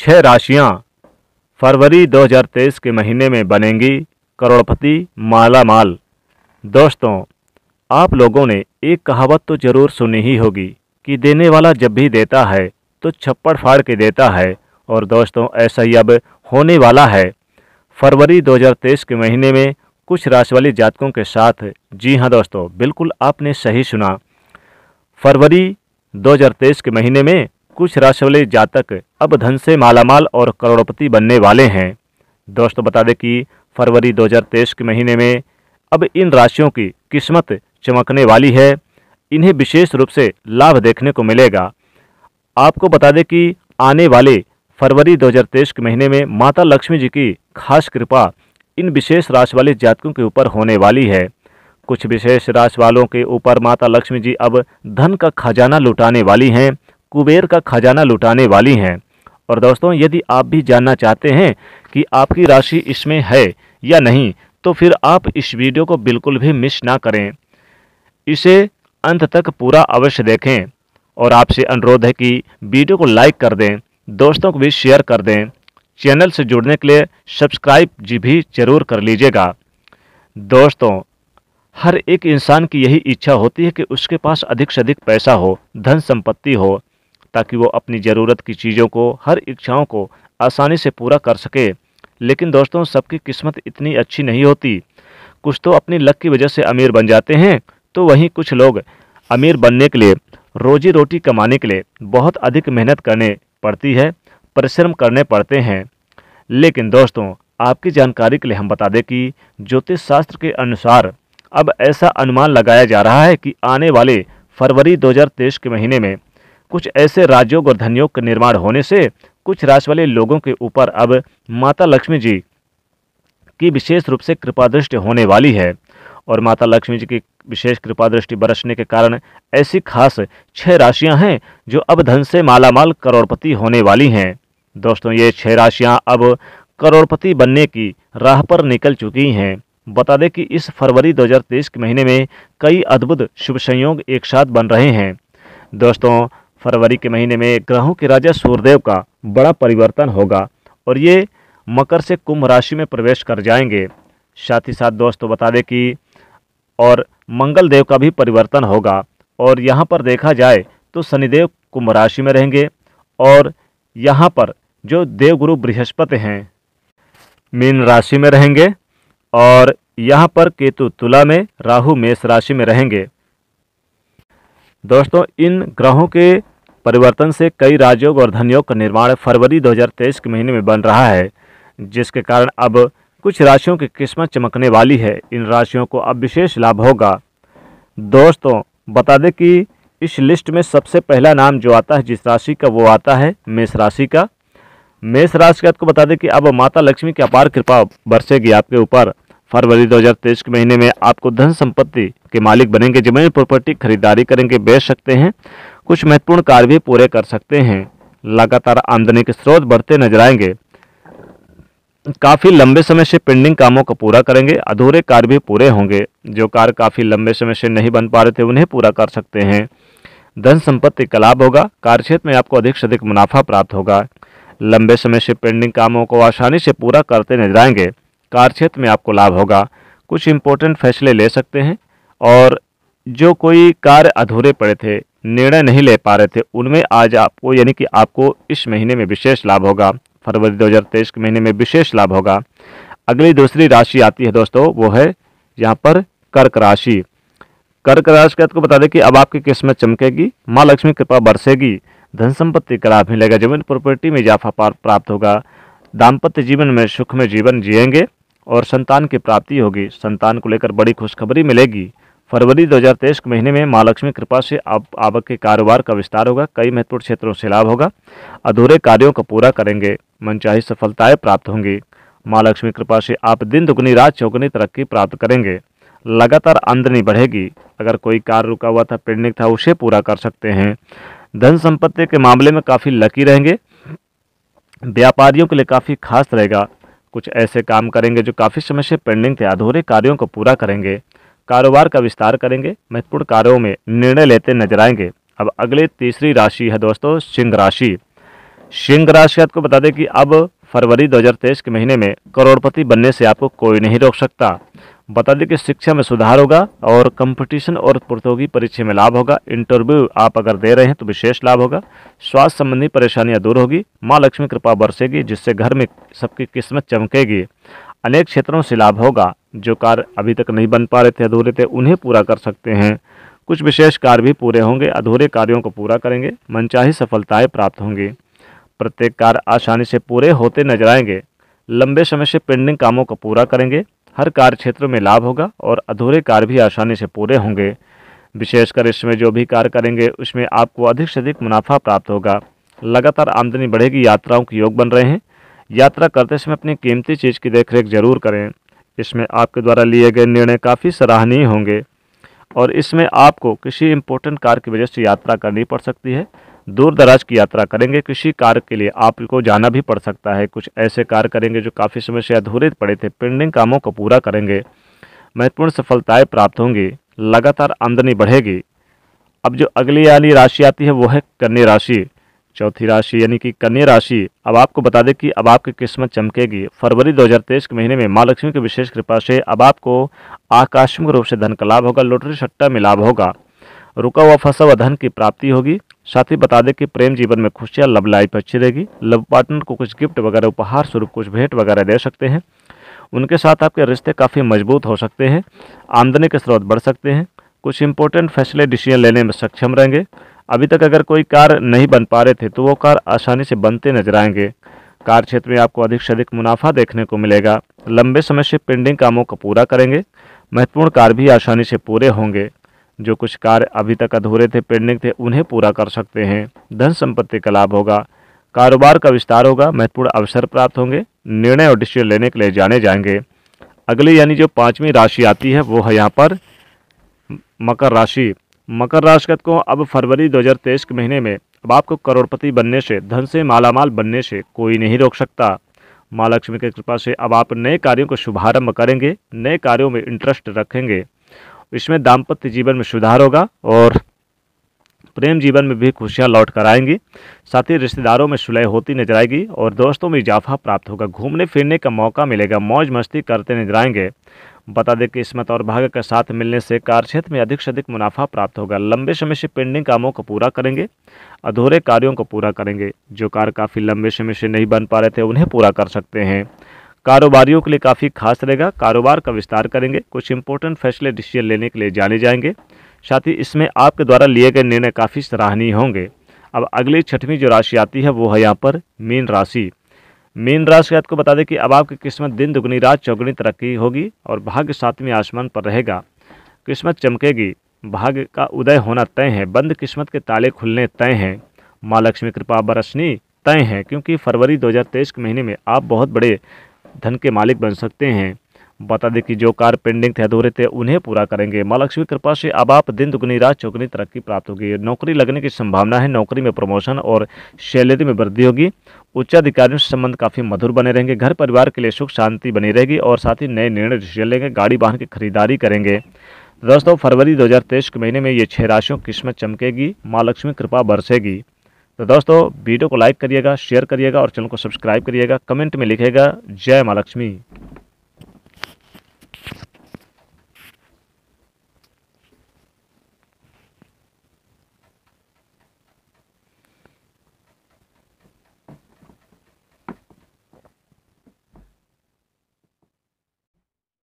छह राशियां फरवरी 2023 के महीने में बनेंगी करोड़पति माला माल दोस्तों आप लोगों ने एक कहावत तो जरूर सुनी ही होगी कि देने वाला जब भी देता है तो छप्पड़ फाड़ के देता है और दोस्तों ऐसा ही अब होने वाला है फरवरी 2023 के महीने में कुछ राशि वाले जातकों के साथ जी हाँ दोस्तों बिल्कुल आपने सही सुना फरवरी 2023 के महीने में कुछ राशि वाले जातक अब धन से मालामाल और करोड़पति बनने वाले हैं दोस्तों बता दें कि फरवरी 2023 के महीने में अब इन राशियों की किस्मत चमकने वाली है इन्हें विशेष रूप से लाभ देखने को मिलेगा आपको बता दें कि आने वाले फरवरी 2023 के महीने में माता लक्ष्मी जी की खास कृपा इन विशेष राशि वाले जातकों के ऊपर होने वाली है कुछ विशेष राशि वालों के ऊपर माता लक्ष्मी जी अब धन का खजाना लुटाने वाली हैं कुबेर का खजाना लुटाने वाली हैं और दोस्तों यदि आप भी जानना चाहते हैं कि आपकी राशि इसमें है या नहीं तो फिर आप इस वीडियो को बिल्कुल भी मिस ना करें इसे अंत तक पूरा अवश्य देखें और आपसे अनुरोध है कि वीडियो को लाइक कर दें दोस्तों को भी शेयर कर दें चैनल से जुड़ने के लिए सब्सक्राइब जी भी जरूर कर लीजिएगा दोस्तों हर एक इंसान की यही इच्छा होती है कि उसके पास अधिक से अधिक पैसा हो धन संपत्ति हो ताकि वो अपनी ज़रूरत की चीज़ों को हर इच्छाओं को आसानी से पूरा कर सके लेकिन दोस्तों सबकी किस्मत इतनी अच्छी नहीं होती कुछ तो अपनी लक की वजह से अमीर बन जाते हैं तो वहीं कुछ लोग अमीर बनने के लिए रोजी रोटी कमाने के लिए बहुत अधिक मेहनत करने पड़ती है परिश्रम करने पड़ते हैं लेकिन दोस्तों आपकी जानकारी के लिए हम बता दें कि ज्योतिष शास्त्र के अनुसार अब ऐसा अनुमान लगाया जा रहा है कि आने वाले फरवरी 2023 के महीने में कुछ ऐसे राजयोग और धनयोग का निर्माण होने से कुछ राशि वाले लोगों के ऊपर अब माता लक्ष्मी जी की विशेष रूप से कृपा दृष्टि होने वाली है और माता लक्ष्मी जी की विशेष कृपा दृष्टि बरसने के कारण ऐसी खास छह राशियां हैं जो अब धन से मालामाल करोड़पति होने वाली हैं दोस्तों ये छह राशियां अब करोड़पति बनने की राह पर निकल चुकी हैं बता दें कि इस फरवरी 2023 के महीने में कई अद्भुत शुभ संयोग एक साथ बन रहे हैं दोस्तों फरवरी के महीने में ग्रहों के राजा सूर्यदेव का बड़ा परिवर्तन होगा और ये मकर से कुंभ राशि में प्रवेश कर जाएंगे साथ ही साथ दोस्तों बता दें कि और मंगल देव का भी परिवर्तन होगा और यहाँ पर देखा जाए तो शनिदेव कुंभ राशि में रहेंगे और यहाँ पर जो देवगुरु बृहस्पति हैं मीन राशि में रहेंगे और यहाँ पर केतु तुला में राहु मेष राशि में रहेंगे दोस्तों इन ग्रहों के परिवर्तन से कई राजयोग और धनयोग का निर्माण फरवरी 2023 के महीने में बन रहा है जिसके कारण अब कुछ राशियों की किस्मत चमकने वाली है इन राशियों को अब विशेष लाभ होगा दोस्तों बता दें कि इस लिस्ट में सबसे पहला नाम जो आता है जिस राशि का वो आता है मेष राशि का मेष राशि का आपको तो बता दें कि अब माता लक्ष्मी की अपार कृपा बरसेगी आपके ऊपर फरवरी 2023 के महीने में आपको धन संपत्ति के मालिक बनेंगे जमीन प्रॉपर्टी खरीदारी करेंगे बेच सकते हैं कुछ महत्वपूर्ण कार्य भी पूरे कर सकते हैं लगातार आमदनी के स्रोत बढ़ते नजर आएंगे काफ़ी लंबे समय से पेंडिंग कामों को पूरा करेंगे अधूरे कार्य भी पूरे होंगे जो कार्य काफ़ी लंबे समय से नहीं बन पा रहे थे उन्हें पूरा कर सकते हैं धन संपत्ति का लाभ होगा कार्यक्षेत्र में आपको अधिक से अधिक मुनाफा प्राप्त होगा लंबे समय से पेंडिंग कामों को आसानी से पूरा करते नजर आएंगे कार्यक्षेत्र में आपको लाभ होगा कुछ इंपॉर्टेंट फैसले ले सकते हैं और जो कोई कार्य अधूरे पड़े थे निर्णय नहीं ले पा रहे थे उनमें आज आपको यानी कि आपको इस महीने में विशेष लाभ होगा फरवरी 2023 के महीने में विशेष लाभ होगा अगली दूसरी राशि आती है दोस्तों वो है यहाँ पर कर्क राशि कर्क राशि का आपको बता दें कि अब आपकी किस्मत चमकेगी माँ लक्ष्मी कृपा बरसेगी धन संपत्ति का लाभ मिलेगा जमीन प्रॉपर्टी में इजाफा प्राप्त होगा दाम्पत्य जीवन में सुख में जीवन जिएंगे और संतान की प्राप्ति होगी संतान को लेकर बड़ी खुशखबरी मिलेगी फरवरी 2023 के महीने में माँ लक्ष्मी कृपा से आप आवक के कारोबार का विस्तार होगा कई महत्वपूर्ण क्षेत्रों से लाभ होगा अधूरे कार्यों को पूरा करेंगे मनचाही सफलताएं प्राप्त होंगी माँ लक्ष्मी कृपा से आप दिन दुगनी रात चौगुनी तरक्की प्राप्त करेंगे लगातार आमदनी बढ़ेगी अगर कोई कार्य रुका हुआ था पेंडिंग था उसे पूरा कर सकते हैं धन संपत्ति के मामले में काफ़ी लकी रहेंगे व्यापारियों के लिए काफ़ी खास रहेगा कुछ ऐसे काम करेंगे जो काफ़ी समय से पेंडिंग थे अधूरे कार्यों को पूरा करेंगे कारोबार का विस्तार करेंगे महत्वपूर्ण कार्यों में निर्णय लेते नजर आएंगे अब अगले तीसरी राशि है दोस्तों सिंह राशि सिंह राशि आपको बता दें कि अब फरवरी 2023 के महीने में करोड़पति बनने से आपको कोई नहीं रोक सकता बता दें कि शिक्षा में सुधार होगा और कंपटीशन और प्रतियोगी परीक्षा में लाभ होगा इंटरव्यू आप अगर दे रहे हैं तो विशेष लाभ होगा स्वास्थ्य संबंधी परेशानियां दूर होगी माँ लक्ष्मी कृपा बरसेगी जिससे घर में सबकी किस्मत चमकेगी अनेक क्षेत्रों से लाभ होगा जो कार्य अभी तक नहीं बन पा रहे थे अधूरे थे उन्हें पूरा कर सकते हैं कुछ विशेष कार्य भी पूरे होंगे अधूरे कार्यों को पूरा करेंगे मनचाही सफलताएं प्राप्त होंगी प्रत्येक कार्य आसानी से पूरे होते नजर आएंगे लंबे समय से पेंडिंग कामों को पूरा करेंगे हर कार्य क्षेत्र में लाभ होगा और अधूरे कार्य भी आसानी से पूरे होंगे विशेषकर इसमें जो भी कार्य करेंगे उसमें आपको अधिक से अधिक मुनाफा प्राप्त होगा लगातार आमदनी बढ़ेगी यात्राओं के योग बन रहे हैं यात्रा करते समय अपनी कीमती चीज़ की देखरेख जरूर करें इसमें आपके द्वारा लिए गए निर्णय काफ़ी सराहनीय होंगे और इसमें आपको किसी इम्पोर्टेंट कार्य की वजह से यात्रा करनी पड़ सकती है दूर दराज की यात्रा करेंगे किसी कार्य के लिए आपको जाना भी पड़ सकता है कुछ ऐसे कार्य करेंगे जो काफ़ी समय से अधूरे पड़े थे पेंडिंग कामों को पूरा करेंगे महत्वपूर्ण सफलताएं प्राप्त होंगी लगातार आमदनी बढ़ेगी अब जो अगली वाली राशि आती है वो है कन्या राशि चौथी राशि यानी कि कन्या राशि अब आपको बता दें कि अब आपकी किस्मत चमकेगी फरवरी 2023 के महीने में माँ लक्ष्मी की विशेष कृपा से अब आपको आकस्मिक रूप से धन का लाभ होगा लोटरी सट्टा में लाभ होगा रुका हुआ फंसा हुआ धन की प्राप्ति होगी साथ ही बता दें कि प्रेम जीवन में खुशियाँ लव लाइफ अच्छी रहेगी लव पार्टनर को कुछ गिफ्ट वगैरह उपहार स्वरूप कुछ भेंट वगैरह दे सकते हैं उनके साथ आपके रिश्ते काफ़ी मजबूत हो सकते हैं आमदनी के स्रोत बढ़ सकते हैं कुछ इंपॉर्टेंट फैसले डिसीजन लेने में सक्षम रहेंगे अभी तक अगर कोई कार नहीं बन पा रहे थे तो वो कार आसानी से बनते नजर आएंगे कार क्षेत्र में आपको अधिक से अधिक मुनाफा देखने को मिलेगा लंबे समय से पेंडिंग कामों को पूरा करेंगे महत्वपूर्ण कार्य भी आसानी से पूरे होंगे जो कुछ कार्य अभी तक अधूरे थे पेंडिंग थे उन्हें पूरा कर सकते हैं धन संपत्ति का लाभ होगा कारोबार का विस्तार होगा महत्वपूर्ण अवसर प्राप्त होंगे निर्णय और डिसीजन लेने के लिए जाने जाएंगे अगली यानी जो पाँचवीं राशि आती है वो है यहाँ पर मकर राशि मकर राशि को अब फरवरी 2023 के महीने में अब आपको करोड़पति बनने से धन से मालामाल बनने से कोई नहीं रोक सकता माँ लक्ष्मी की कृपा से अब आप नए कार्यों को शुभारंभ करेंगे नए कार्यों में इंटरेस्ट रखेंगे इसमें दाम्पत्य जीवन में सुधार होगा और प्रेम जीवन में भी खुशियाँ लौट कर आएंगी साथ ही रिश्तेदारों में सुलह होती नजर आएगी और दोस्तों में इजाफा प्राप्त होगा घूमने फिरने का मौका मिलेगा मौज मस्ती करते नजर आएंगे बता दें कि इसमत और भाग्य का साथ मिलने से कार्यक्षेत्र में अधिक से अधिक मुनाफा प्राप्त होगा लंबे समय से पेंडिंग कामों को पूरा करेंगे अधूरे कार्यों को पूरा करेंगे जो कार्य काफ़ी लंबे समय से नहीं बन पा रहे थे उन्हें पूरा कर सकते हैं कारोबारियों के लिए काफ़ी खास रहेगा कारोबार का विस्तार करेंगे कुछ इंपॉर्टेंट फैसले डिसीजन लेने के लिए जाने जाएंगे साथ ही इसमें आपके द्वारा लिए गए निर्णय काफ़ी सराहनीय होंगे अब अगली छठवीं जो राशि आती है वो है यहाँ पर मीन राशि मीन राशि आपको बता दें कि अब आपकी किस्मत दिन दुगनी रात चौगुनी तरक्की होगी और भाग्य सातवीं आसमान पर रहेगा किस्मत चमकेगी भाग्य का उदय होना तय है बंद किस्मत के ताले खुलने तय हैं माँ लक्ष्मी कृपा बरसनी तय हैं क्योंकि फरवरी दो के महीने में आप बहुत बड़े धन के मालिक बन सकते हैं बता दें कि जो कार्य पेंडिंग थे अधूरे थे उन्हें पूरा करेंगे माँ लक्ष्मी कृपा से अब आप दिन दुगनी रात चौगनी तरक्की प्राप्त होगी नौकरी लगने की संभावना है नौकरी में प्रमोशन और सैलरी में वृद्धि होगी उच्च अधिकारियों से संबंध काफ़ी मधुर बने रहेंगे घर परिवार के लिए सुख शांति बनी रहेगी और साथ ही नए निर्णय जैसे लेंगे गाड़ी वाहन की खरीदारी करेंगे दोस्तों फरवरी दो के महीने में ये छह राशियों किस्मत चमकेगी माँ लक्ष्मी कृपा बरसेगी तो दोस्तों वीडियो को लाइक करिएगा शेयर करिएगा और चैनल को सब्सक्राइब करिएगा कमेंट में लिखेगा जय माँ लक्ष्मी